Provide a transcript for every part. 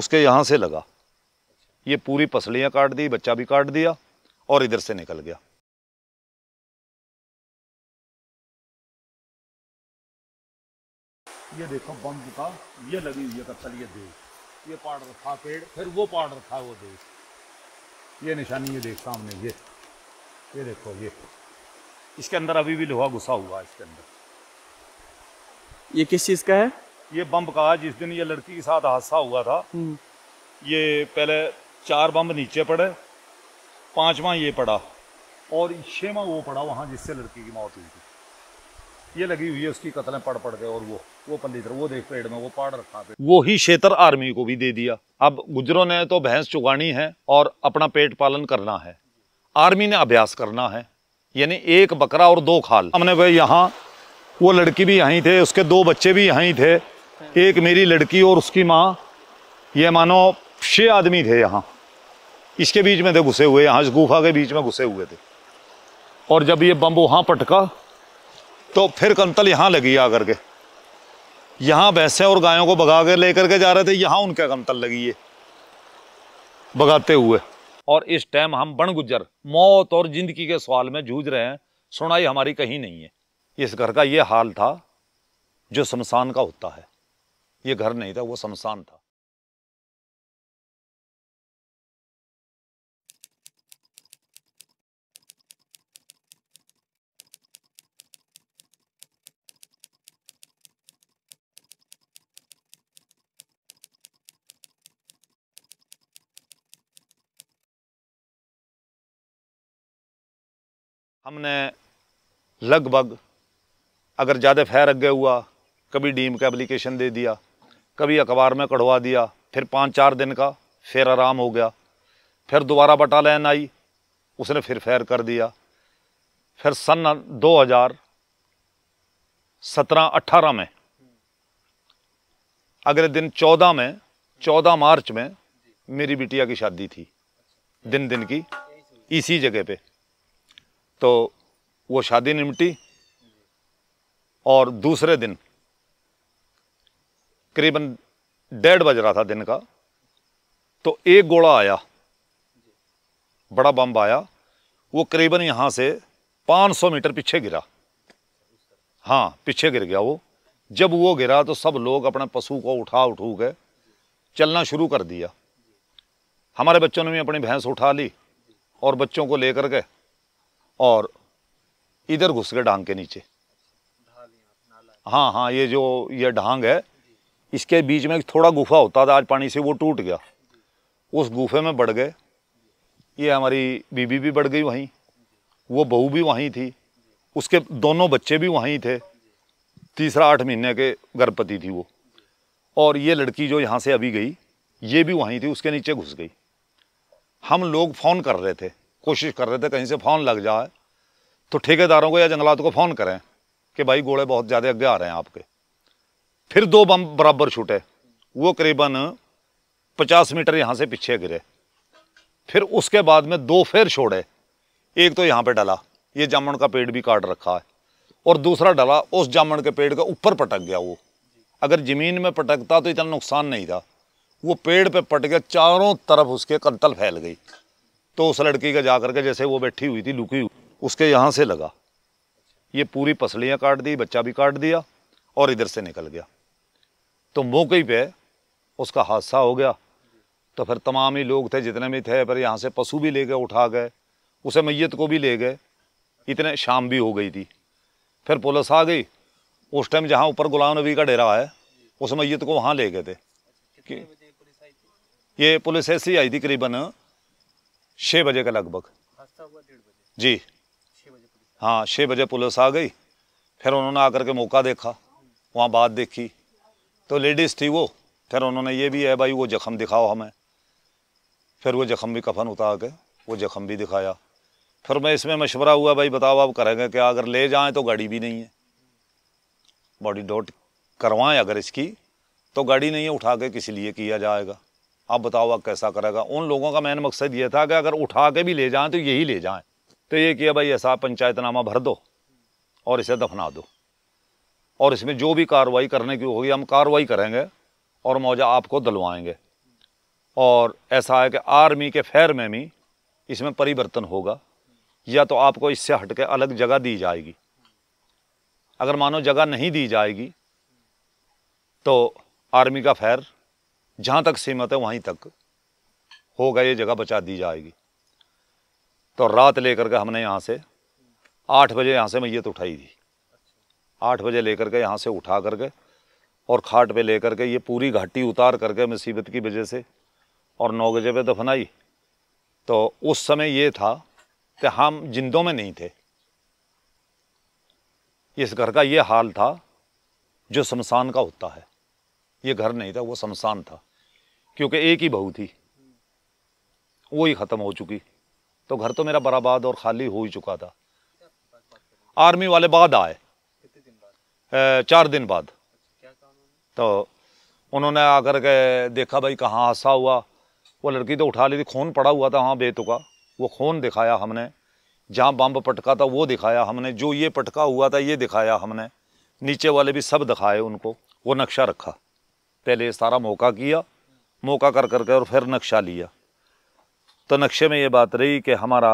उसके यहाँ से लगा ये पूरी पसलियाँ काट दी बच्चा भी काट दिया और इधर से निकल गया ये देखो बम का ये लगी हुई है ये देख ये पार्ट रखा पेड़ फिर वो पाड़ रखा वो देख ये निशानी ये देख सामने ये ये देखो ये इसके अंदर अभी भी लोहा घुसा हुआ है इसके अंदर ये किस चीज़ का है ये बम का जिस दिन ये लड़की के साथ हादसा हुआ था हम्म। ये पहले चार बम नीचे पड़े पांचवा ये पड़ा और छेवा वो पड़ा वहां जिससे लड़की की मौत हुई थी ये लगी हुई है उसकी कतलें पड़ पड़ गए और वो वो पंडित वो देख पेड़ में वो पाड़ रखा पे वो ही क्षेत्र आर्मी को भी दे दिया अब गुजरों ने तो भैंस चुगानी है और अपना पेट पालन करना है आर्मी ने अभ्यास करना है यानी एक बकरा और दो खाल हमने भाई यहाँ वो लड़की भी यहीं थे उसके दो बच्चे भी यहीं थे एक मेरी लड़की और उसकी माँ ये मानो छः आदमी थे यहाँ इसके बीच में थे घुसे हुए यहाँ इस गुफा के बीच में घुसे हुए थे और जब ये बम वहाँ पटका तो फिर कंतल यहाँ लगी आकर के यहाँ भैंसें और गायों को भगा कर लेकर के जा रहे थे यहाँ उनके कंतल लगी है भगाते हुए और इस टाइम हम बन गुजर मौत और ज़िंदगी के सवाल में जूझ रहे हैं सुनाई हमारी कहीं नहीं है इस घर का ये हाल था जो शमशान का होता है ये घर नहीं था वो शमशान था हमने लगभग अगर ज़्यादा फैर अगे हुआ कभी डीम का एप्लीकेशन दे दिया कभी अखबार में कढ़वा दिया फिर पाँच चार दिन का फिर आराम हो गया फिर दोबारा बटा लैन आई उसने फिर फैर कर दिया फिर सन 2017 अट्ठारह में अगले दिन 14 में 14 मार्च में मेरी बिटिया की शादी थी दिन दिन की इसी जगह पे तो वो शादी निमटी और दूसरे दिन करीबन डेढ़ बज रहा था दिन का तो एक गोला आया बड़ा बम आया वो करीबन यहाँ से 500 मीटर पीछे गिरा हाँ पीछे गिर गया वो जब वो गिरा तो सब लोग अपने पशु को उठा उठू के चलना शुरू कर दिया हमारे बच्चों ने भी अपनी भैंस उठा ली और बच्चों को लेकर के और इधर घुस गए डांग के नीचे हाँ हाँ ये जो ये ढांग है इसके बीच में थोड़ा गुफा होता था आज पानी से वो टूट गया उस गुफे में बढ़ गए ये हमारी बीबी भी बढ़ गई वहीं वो बहू भी वहीं थी उसके दोनों बच्चे भी वहीं थे तीसरा आठ महीने के गर्भवती थी वो और ये लड़की जो यहाँ से अभी गई ये भी वहीं थी उसके नीचे घुस गई हम लोग फ़ोन कर रहे थे कोशिश कर रहे थे कहीं से फ़ोन लग जाए तो ठेकेदारों को या जंगलात को फ़ोन करें कि भाई गोड़े बहुत ज़्यादा आगे आ रहे हैं आपके फिर दो बम बराबर छूटे वो करीबन पचास मीटर यहाँ से पीछे गिरे फिर उसके बाद में दो फेर छोड़े एक तो यहाँ पे डला ये जामुन का पेड़ भी काट रखा है और दूसरा डला उस जामुन के पेड़ के ऊपर पटक गया वो अगर ज़मीन में पटकता तो इतना नुकसान नहीं था वो पेड़ पे पट गया चारों तरफ उसके कंतल फैल गई तो उस लड़की का जा करके जैसे वो बैठी हुई थी लुकी हुई उसके यहाँ से लगा ये पूरी पसलियाँ काट दी बच्चा भी काट दिया और इधर से निकल गया तो मौके पे उसका हादसा हो गया तो फिर तमाम ही लोग थे जितने भी थे पर यहाँ से पशु भी ले गए उठा गए उसे मैयत को भी ले गए इतने शाम भी हो गई थी फिर पुलिस आ गई उस टाइम जहाँ ऊपर गुलाम नबी का डेरा है उस मैयत को वहाँ ले गए थे कि ये पुलिस ऐसी आई थी करीबन छः बजे के लगभग जी हाँ छः बजे पुलिस आ गई फिर उन्होंने आकर के मौका देखा वहाँ बात देखी तो लेडीज़ थी वो फिर उन्होंने ये भी है भाई वो जख्म दिखाओ हमें फिर वो जख्म भी कफन उतार के वो जख्म भी दिखाया फिर मैं इसमें मशवरा हुआ भाई बताओ आप करेंगे क्या अगर ले जाए तो गाड़ी भी नहीं है बॉडी डॉट करवाएं अगर इसकी तो गाड़ी नहीं है उठा के किसी लिए किया जाएगा आप बताओ आप कैसा करेगा उन लोगों का मेन मकसद ये था कि अगर उठा के भी ले जाएँ तो यही ले जाएँ तो ये किया भाई ऐसा पंचायतनामा भर दो और इसे दफना दो और इसमें जो भी कार्रवाई करने की होगी हम कार्रवाई करेंगे और मुआवजा आपको दिलवाएंगे और ऐसा है कि आर्मी के फेर में भी इसमें परिवर्तन होगा या तो आपको इससे हट के अलग जगह दी जाएगी अगर मानो जगह नहीं दी जाएगी तो आर्मी का फेर जहाँ तक सीमित है वहीं तक होगा ये जगह बचा दी जाएगी तो रात लेकर के हमने यहाँ से आठ बजे यहाँ से मैयत उठाई थी आठ बजे लेकर के यहाँ से उठा कर के और खाट पे लेकर के ये पूरी घाटी उतार करके मुसीबत की वजह से और नौ बजे पे दफनाई तो उस समय ये था कि हम जिंदों में नहीं थे इस घर का ये हाल था जो शमशान का होता है ये घर नहीं था वो शमशान था क्योंकि एक ही बहू थी वो ही ख़त्म हो चुकी तो घर तो मेरा बराबाद और खाली हो ही चुका था आर्मी वाले बाद आए चार दिन बाद तो उन्होंने आकर के देखा भाई कहाँ हादसा हुआ वो लड़की तो उठा ली थी खून पड़ा हुआ था वहाँ बेतुका वो खून दिखाया हमने जहाँ बम पटका था वो दिखाया हमने जो ये पटका हुआ था ये दिखाया हमने नीचे वाले भी सब दिखाए उनको वो नक्शा रखा पहले सारा मौका किया मौका कर करके और फिर नक्शा लिया तो नक्शे में ये बात रही कि हमारा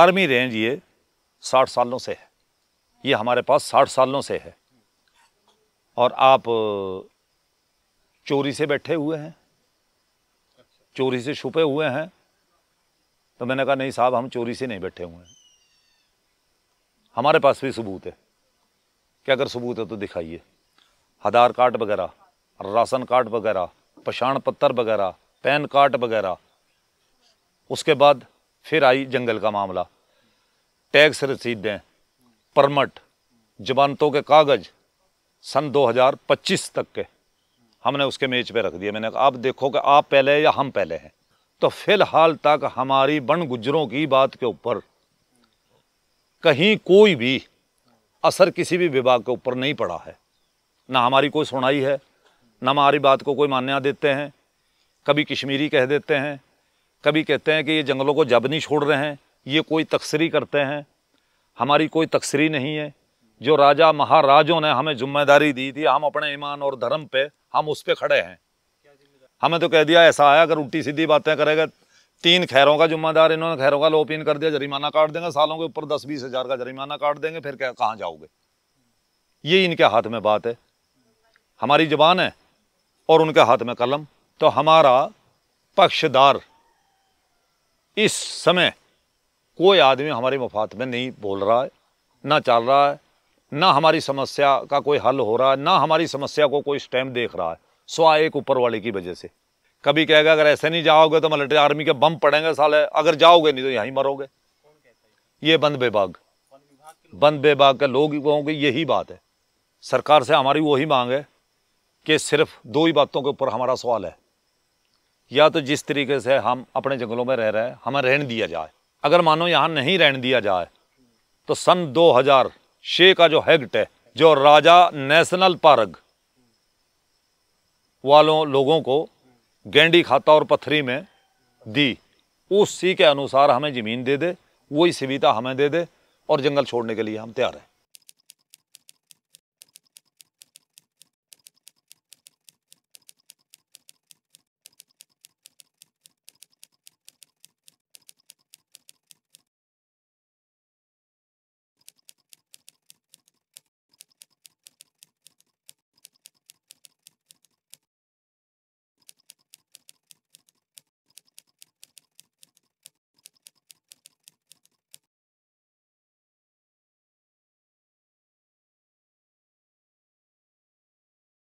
आर्मी रेंज ये साठ सालों से है ये हमारे पास साठ सालों से है और आप चोरी से बैठे हुए हैं चोरी से छुपे हुए हैं तो मैंने कहा नहीं साहब हम चोरी से नहीं बैठे हुए हैं हमारे पास भी सबूत है क्या अगर सबूत है तो दिखाइए आधार कार्ड वगैरह राशन कार्ड वगैरह पहचान पत्र वगैरह पैन कार्ड वगैरह उसके बाद फिर आई जंगल का मामला टैक्स रसीदें परमट जमानतों के कागज़ सन 2025 तक के हमने उसके मेज पे रख दिया मैंने कहा आप देखो कि आप पहले या हम पहले हैं तो फिलहाल तक हमारी बन गुजरों की बात के ऊपर कहीं कोई भी असर किसी भी विभाग के ऊपर नहीं पड़ा है ना हमारी कोई सुनाई है ना हमारी बात को कोई मान्या देते हैं कभी कश्मीरी कह देते हैं कभी कहते हैं कि ये जंगलों को जब नहीं छोड़ रहे हैं ये कोई तकसरी करते हैं हमारी कोई तकसरी नहीं है जो राजा महाराजों ने हमें जिम्मेदारी दी थी हम अपने ईमान और धर्म पे हम उस पर खड़े हैं हमें तो कह दिया ऐसा आया अगर उल्टी सीधी बातें करेगा तीन खैरों का जिम्मेदार इन्होंने खैरों का लोपिन कर दिया जरिमाना काट देंगे सालों के ऊपर दस बीस हज़ार का जरिमाना काट देंगे फिर क्या कहाँ जाओगे ये इनके हाथ में बात है हमारी ज़बान है और उनके हाथ में कलम तो हमारा पक्षदार इस समय कोई आदमी हमारे मफाद में नहीं बोल रहा है ना चल रहा है ना हमारी समस्या का कोई हल हो रहा है ना हमारी समस्या को कोई स्टैम्प देख रहा है सवा एक ऊपर वाले की वजह से कभी कहेगा अगर ऐसे नहीं जाओगे तो मलटे आर्मी के बम पड़ेंगे साले अगर जाओगे नहीं तो यहीं मरोगे ये बंद बेबाग बंद बेबाग के लोग कहोगे यही बात है सरकार से हमारी वही मांग है कि सिर्फ दो ही बातों के ऊपर हमारा सवाल है या तो जिस तरीके से हम अपने जंगलों में रह रहे हैं हमें रहने दिया जाए अगर मानो यहाँ नहीं रहने दिया जाए तो सन 2006 का जो हैगट है जो राजा नेशनल पार्क वालों लोगों को गेंडी खाता और पथरी में दी उसी के अनुसार हमें ज़मीन दे दे वही सुविधा हमें दे दे और जंगल छोड़ने के लिए हम तैयार हैं